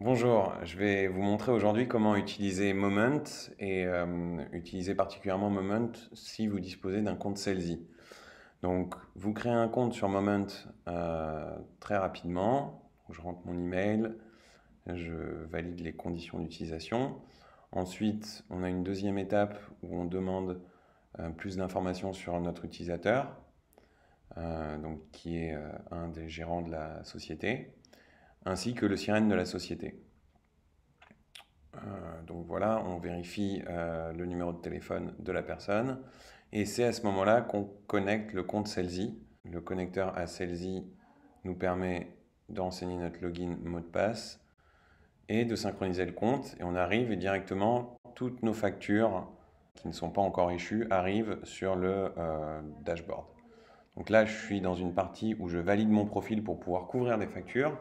Bonjour, je vais vous montrer aujourd'hui comment utiliser Moment et euh, utiliser particulièrement Moment si vous disposez d'un compte Celsi. Donc vous créez un compte sur Moment euh, très rapidement, je rentre mon email, je valide les conditions d'utilisation. Ensuite, on a une deuxième étape où on demande euh, plus d'informations sur notre utilisateur, donc, qui est un des gérants de la société ainsi que le sirène de la société. Euh, donc voilà, on vérifie euh, le numéro de téléphone de la personne. Et c'est à ce moment-là qu'on connecte le compte Celsi. Le connecteur à Celsi nous permet d'enseigner notre login mot de passe et de synchroniser le compte. Et on arrive directement, toutes nos factures qui ne sont pas encore échues arrivent sur le euh, dashboard. Donc là, je suis dans une partie où je valide mon profil pour pouvoir couvrir des factures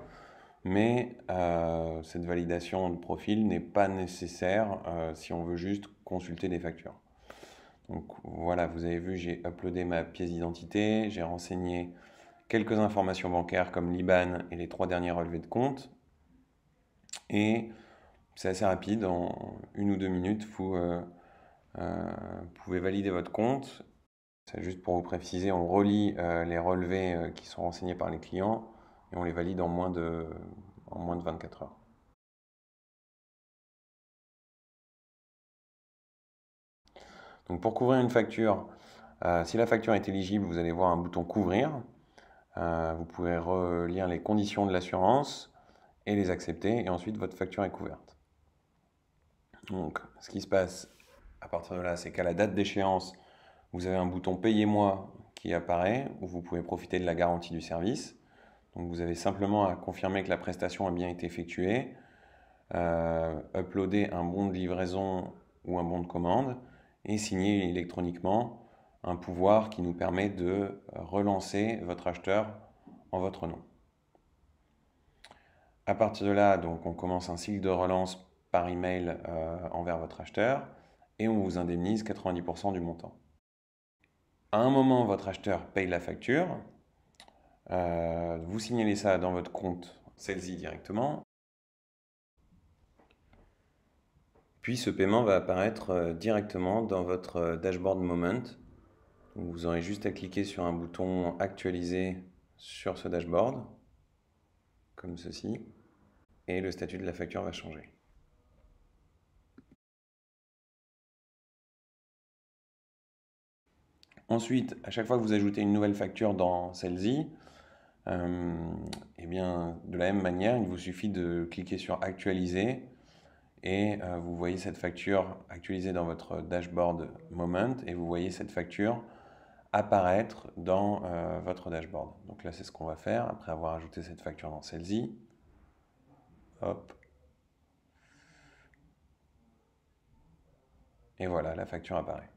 mais euh, cette validation de profil n'est pas nécessaire euh, si on veut juste consulter des factures. Donc voilà, vous avez vu, j'ai uploadé ma pièce d'identité, j'ai renseigné quelques informations bancaires comme l'IBAN et les trois derniers relevés de compte. Et c'est assez rapide, en une ou deux minutes, vous euh, pouvez valider votre compte. C'est juste pour vous préciser, on relie les relevés qui sont renseignés par les clients et on les valide en moins de en moins de 24 heures. Donc pour couvrir une facture, euh, si la facture est éligible, vous allez voir un bouton couvrir. Euh, vous pouvez relire les conditions de l'assurance et les accepter et ensuite votre facture est couverte. Donc ce qui se passe à partir de là, c'est qu'à la date d'échéance, vous avez un bouton Payez-moi qui apparaît où vous pouvez profiter de la garantie du service vous avez simplement à confirmer que la prestation a bien été effectuée, euh, uploader un bon de livraison ou un bon de commande et signer électroniquement un pouvoir qui nous permet de relancer votre acheteur en votre nom. À partir de là, donc, on commence un cycle de relance par email euh, envers votre acheteur et on vous indemnise 90% du montant. À un moment, votre acheteur paye la facture, euh, vous signalez ça dans votre compte celle directement. Puis ce paiement va apparaître euh, directement dans votre euh, dashboard Moment. Vous aurez juste à cliquer sur un bouton actualiser sur ce dashboard, comme ceci, et le statut de la facture va changer. Ensuite, à chaque fois que vous ajoutez une nouvelle facture dans celle et euh, eh bien, de la même manière, il vous suffit de cliquer sur Actualiser et euh, vous voyez cette facture actualisée dans votre dashboard Moment et vous voyez cette facture apparaître dans euh, votre dashboard. Donc là, c'est ce qu'on va faire après avoir ajouté cette facture dans celle Hop. Et voilà, la facture apparaît.